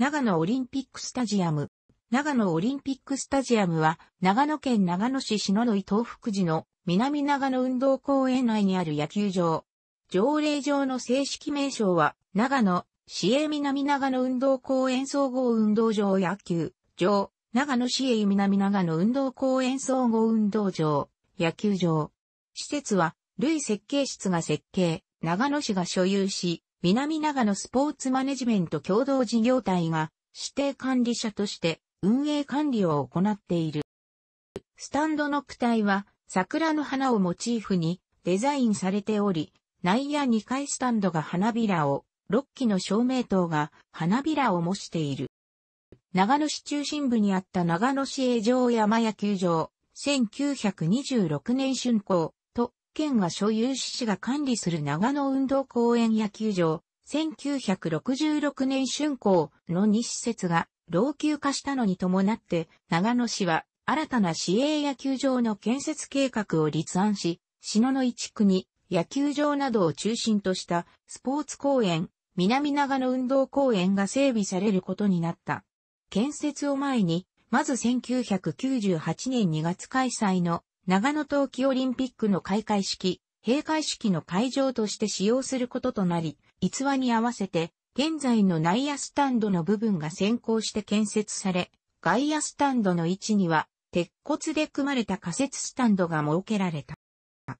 長野オリンピックスタジアム。長野オリンピックスタジアムは、長野県長野市篠野井東福寺の南長野運動公園内にある野球場。条例上の正式名称は、長野、市営南長野運動公園総合運動場野球場、長野市営南長野運動公園総合運動場、野球場。施設は、類設計室が設計、長野市が所有し、南長野スポーツマネジメント共同事業体が指定管理者として運営管理を行っている。スタンドの区体は桜の花をモチーフにデザインされており、内野2階スタンドが花びらを、6基の照明灯が花びらを模している。長野市中心部にあった長野市営城山野球場、1926年春工、県が所有し市が管理する長野運動公園野球場、1966年春高の2施設が老朽化したのに伴って、長野市は新たな市営野球場の建設計画を立案し、篠野一区に野球場などを中心としたスポーツ公園、南長野運動公園が整備されることになった。建設を前に、まず1998年2月開催の長野冬季オリンピックの開会式、閉会式の会場として使用することとなり、逸話に合わせて、現在の内野スタンドの部分が先行して建設され、外野スタンドの位置には、鉄骨で組まれた仮設スタンドが設けられた。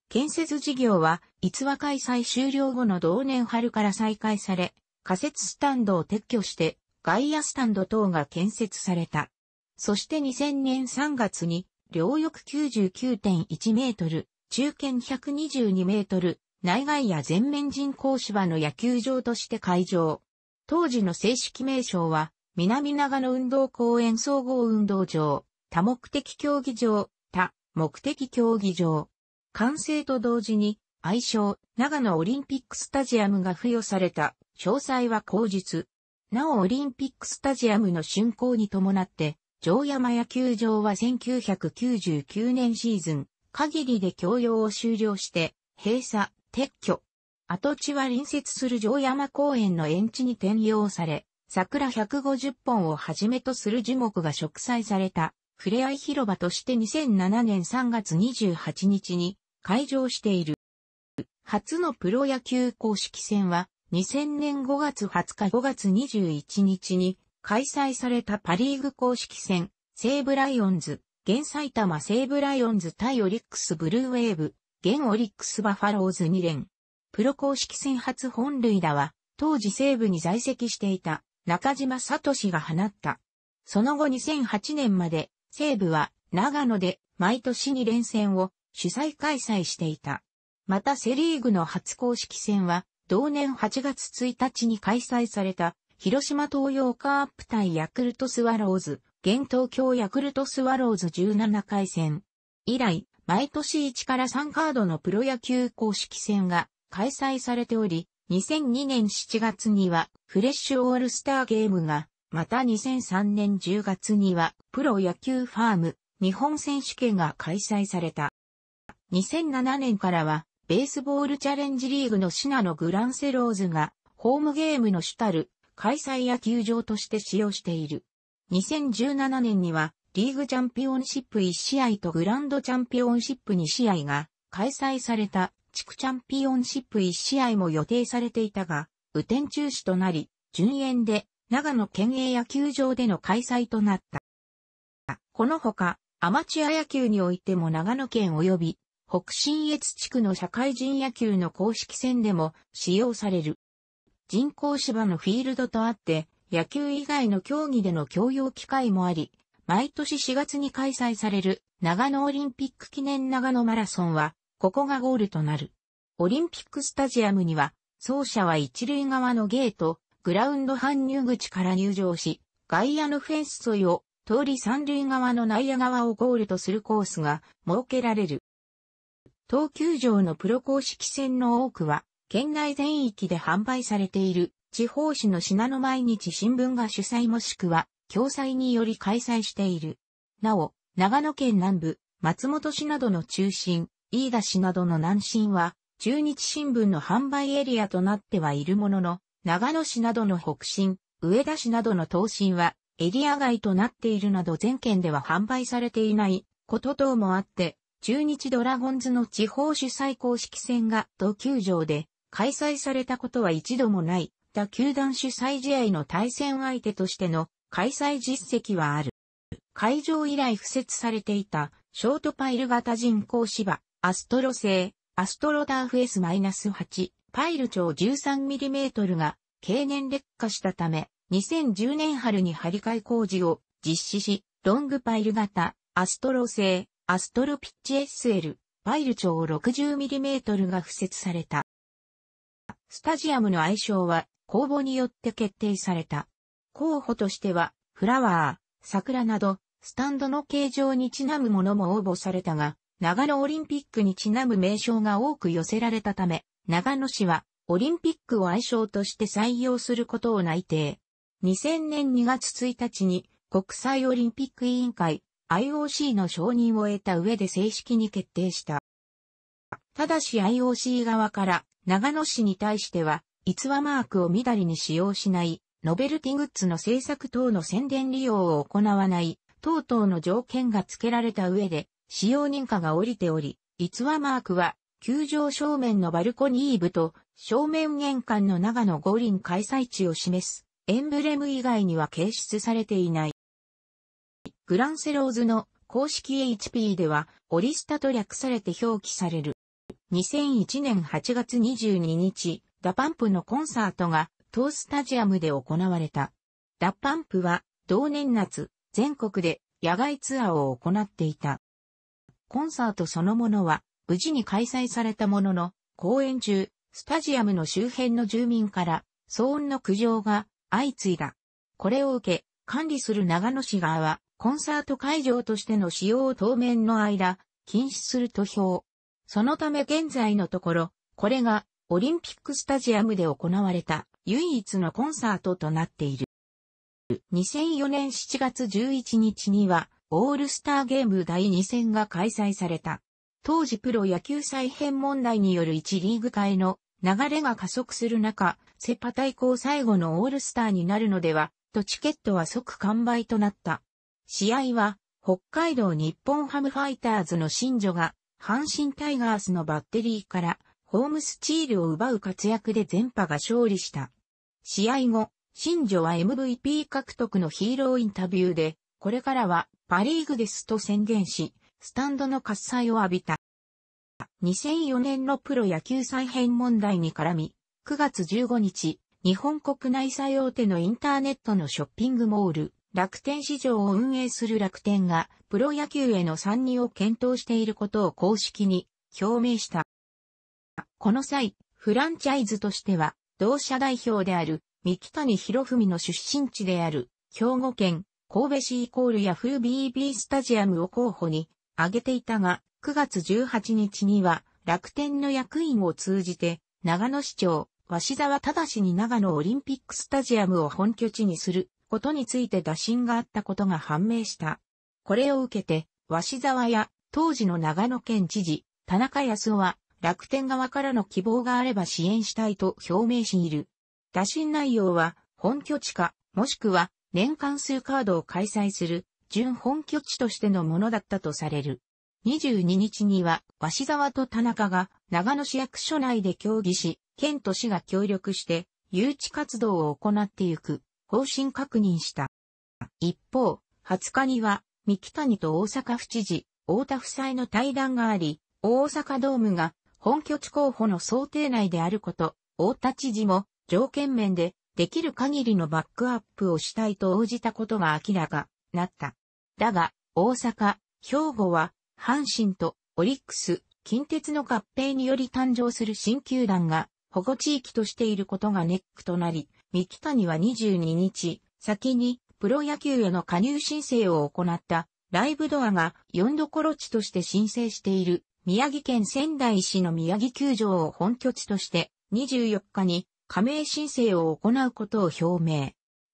建設事業は、逸話開催終了後の同年春から再開され、仮設スタンドを撤去して、外野スタンド等が建設された。そして2000年3月に、両翼99.1メートル、中堅122メートル、内外や全面人工芝の野球場として開場。当時の正式名称は、南長野運動公園総合運動場、多目的競技場、多目的競技場。完成と同時に、愛称、長野オリンピックスタジアムが付与された、詳細は口日。なおオリンピックスタジアムの竣工に伴って、城山野球場は1999年シーズン、限りで供用を終了して、閉鎖、撤去。跡地は隣接する城山公園の園地に転用され、桜150本をはじめとする樹木が植栽された、ふれあい広場として2007年3月28日に開場している。初のプロ野球公式戦は2000年5月20日5月21日に開催されたパリーグ公式戦、西武ライオンズ、現埼玉西武ライオンズ対オリックスブルーウェーブ、現オリックスバファローズ2連。プロ公式戦初本塁打は、当時西武に在籍していた中島聡が放った。その後2008年まで西武は長野で毎年2連戦を主催開催していた。またセリーグの初公式戦は同年8月1日に開催された広島東洋カープ対ヤクルトスワローズ、現東京ヤクルトスワローズ17回戦。以来、毎年1から3カードのプロ野球公式戦が開催されており、2002年7月にはフレッシュオールスターゲームが、また2003年10月にはプロ野球ファーム日本選手権が開催された。2007年からはベースボールチャレンジリーグのシナのグランセローズがホームゲームの主たる開催野球場として使用している。2017年には、リーグチャンピオンシップ1試合とグランドチャンピオンシップ2試合が開催された地区チャンピオンシップ1試合も予定されていたが、雨天中止となり、順延で長野県営野球場での開催となった。このほか、アマチュア野球においても長野県及び北信越地区の社会人野球の公式戦でも使用される。人工芝のフィールドとあって、野球以外の競技での共用機会もあり、毎年4月に開催される長野オリンピック記念長野マラソンは、ここがゴールとなる。オリンピックスタジアムには、走者は一塁側のゲート、グラウンド搬入口から入場し、外野のフェンス沿いを通り三塁側の内野側をゴールとするコースが設けられる。東球場のプロ公式戦の多くは、県内全域で販売されている地方紙の品の毎日新聞が主催もしくは、共催により開催している。なお、長野県南部、松本市などの中心、飯田市などの南進は、中日新聞の販売エリアとなってはいるものの、長野市などの北進、上田市などの東進は、エリア外となっているなど全県では販売されていないこと等もあって、中日ドラゴンズの地方主催公式戦が同球場で開催されたことは一度もない、他球団主催試合の対戦相手としての開催実績はある。会場以来付設されていたショートパイル型人工芝、アストロ製、アストロダーフ S-8、パイル長 13mm が経年劣化したため、2010年春に張り替え工事を実施し、ロングパイル型、アストロ製、アストロピッチ SL、パイル長 60mm が付設された。スタジアムの愛称は公募によって決定された。候補としては、フラワー、桜など、スタンドの形状にちなむものも応募されたが、長野オリンピックにちなむ名称が多く寄せられたため、長野市はオリンピックを愛称として採用することを内定。2000年2月1日に国際オリンピック委員会 IOC の承認を得た上で正式に決定した。ただし IOC 側から長野市に対しては、逸話マークをみだりに使用しない、ノベルティグッズの制作等の宣伝利用を行わない、等々の条件が付けられた上で、使用認可が下りており、逸話マークは、球場正面のバルコニー部と正面玄関の長野五輪開催地を示すエンブレム以外には掲出されていない。グランセローズの公式 HP ではオリスタと略されて表記される。2001年8月22日、ダパンプのコンサートが当スタジアムで行われた。ダパンプは同年夏、全国で野外ツアーを行っていた。コンサートそのものは無事に開催されたものの、公演中、スタジアムの周辺の住民から騒音の苦情が相次いだ。これを受け、管理する長野市側は、コンサート会場としての使用を当面の間、禁止すると表そのため現在のところ、これがオリンピックスタジアムで行われた唯一のコンサートとなっている。2004年7月11日には、オールスターゲーム第2戦が開催された。当時プロ野球再編問題による1リーグ界の流れが加速する中、セパ対抗最後のオールスターになるのでは、とチケットは即完売となった。試合は、北海道日本ハムファイターズの新女が阪神タイガースのバッテリーからホームスチールを奪う活躍で全波が勝利した。試合後、新庄は MVP 獲得のヒーローインタビューで、これからはパリーグですと宣言し、スタンドの喝采を浴びた。2004年のプロ野球再編問題に絡み、9月15日、日本国内最大手のインターネットのショッピングモール、楽天市場を運営する楽天が、プロ野球への参入を検討していることを公式に表明した。この際、フランチャイズとしては、同社代表である、三木谷博文の出身地である、兵庫県、神戸市イコールヤフー BB スタジアムを候補に挙げていたが、9月18日には、楽天の役員を通じて、長野市長、鷲沢正に長野オリンピックスタジアムを本拠地にすることについて打診があったことが判明した。これを受けて、鷲沢や当時の長野県知事、田中康夫は楽天側からの希望があれば支援したいと表明している。打診内容は本拠地か、もしくは年間数カードを開催する準本拠地としてのものだったとされる。22日には、鷲沢と田中が長野市役所内で協議し、県と市が協力して、誘致活動を行っていく。方針確認した。一方、20日には、三木谷と大阪府知事、大田夫妻の対談があり、大阪ドームが本拠地候補の想定内であること、大田知事も条件面でできる限りのバックアップをしたいと応じたことが明らかなった。だが、大阪、兵庫は、阪神とオリックス、近鉄の合併により誕生する新球団が保護地域としていることがネックとなり、三木谷は22日、先にプロ野球への加入申請を行ったライブドアが4所地として申請している宮城県仙台市の宮城球場を本拠地として24日に加盟申請を行うことを表明。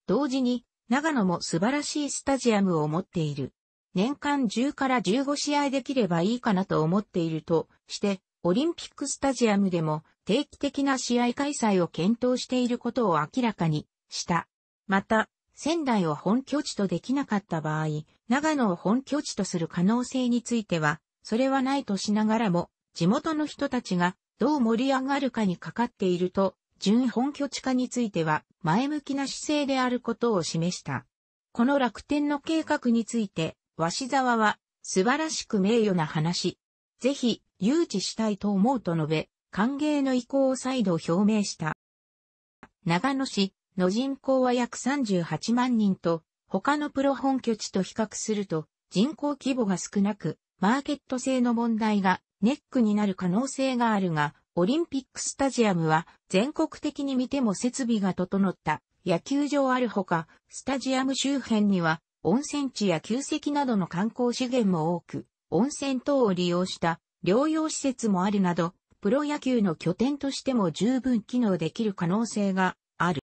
同時に長野も素晴らしいスタジアムを持っている。年間10から15試合できればいいかなと思っているとしてオリンピックスタジアムでも定期的な試合開催を検討していることを明らかにした。また、仙台を本拠地とできなかった場合、長野を本拠地とする可能性については、それはないとしながらも、地元の人たちがどう盛り上がるかにかかっていると、準本拠地化については前向きな姿勢であることを示した。この楽天の計画について、鷲沢は素晴らしく名誉な話ぜひ、誘致したいと思うと述べ、歓迎の意向を再度表明した。長野市の人口は約38万人と、他のプロ本拠地と比較すると、人口規模が少なく、マーケット性の問題がネックになる可能性があるが、オリンピックスタジアムは全国的に見ても設備が整った野球場あるほか、スタジアム周辺には温泉地や旧跡などの観光資源も多く、温泉等を利用した療養施設もあるなど、プロ野球の拠点としても十分機能できる可能性がある。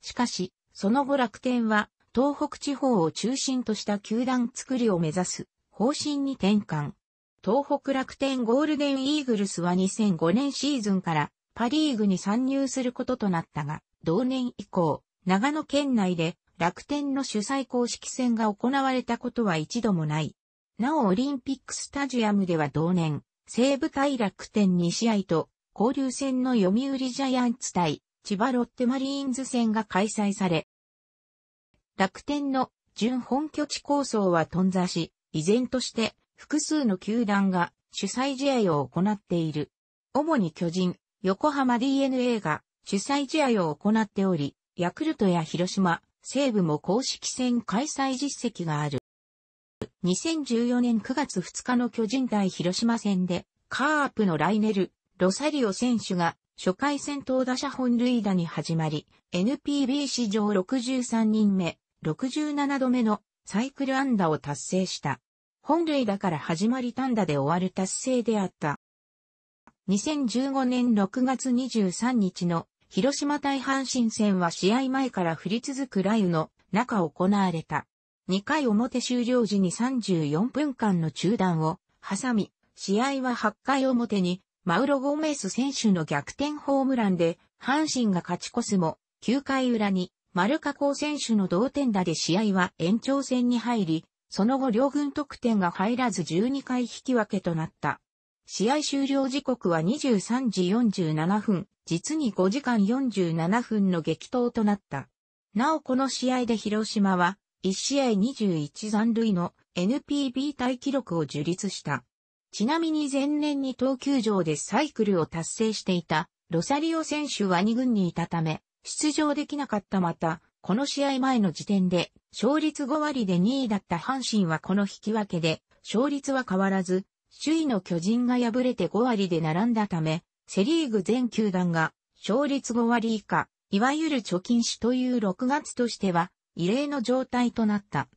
しかし、その後楽天は東北地方を中心とした球団作りを目指す方針に転換。東北楽天ゴールデンイーグルスは2005年シーズンからパリーグに参入することとなったが、同年以降、長野県内で楽天の主催公式戦が行われたことは一度もない。なおオリンピックスタジアムでは同年、西武対楽天2試合と、交流戦の読売ジャイアンツ対、千葉ロッテマリーンズ戦が開催され、楽天の準本拠地構想は頓挫し、依然として複数の球団が主催試合を行っている。主に巨人、横浜 DNA が主催試合を行っており、ヤクルトや広島、西部も公式戦開催実績がある。2014年9月2日の巨人対広島戦で、カープのライネル、ロサリオ選手が、初回戦投打者本塁打に始まり、NPB 史上63人目、67度目のサイクル安打を達成した。本塁打から始まり単打で終わる達成であった。2015年6月23日の広島対阪神戦は試合前から降り続く雷雨の中行われた。2回表終了時に34分間の中断を挟み、試合は8回表にマウロ・ゴメス選手の逆転ホームランで阪神が勝ち越すも、9回裏に丸加工選手の同点打で試合は延長戦に入り、その後両軍得点が入らず12回引き分けとなった。試合終了時刻は23時47分、実に5時間47分の激闘となった。なおこの試合で広島は1試合21残塁の NPB 大記録を樹立した。ちなみに前年に東球場でサイクルを達成していたロサリオ選手は2軍にいたため、出場できなかったまた、この試合前の時点で、勝率5割で2位だった阪神はこの引き分けで、勝率は変わらず、首位の巨人が敗れて5割で並んだため、セリーグ全球団が、勝率5割以下、いわゆる貯金死という6月としては、異例の状態となった。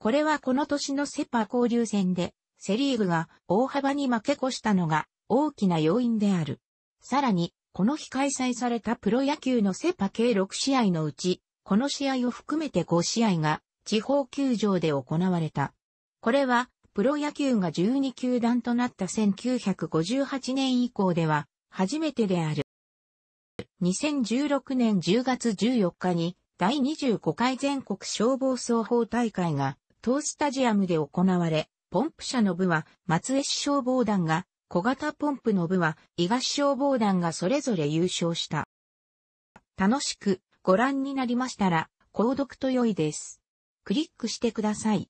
これはこの年のセパ交流戦で、セリーグが大幅に負け越したのが大きな要因である。さらに、この日開催されたプロ野球のセパ計6試合のうち、この試合を含めて5試合が地方球場で行われた。これは、プロ野球が12球団となった1958年以降では初めてである。2016年10月14日に第25回全国消防総法大会が、当スタジアムで行われ、ポンプ車の部は、松江市消防団が、小型ポンプの部は、伊賀市消防団がそれぞれ優勝した。楽しくご覧になりましたら、購読と良いです。クリックしてください。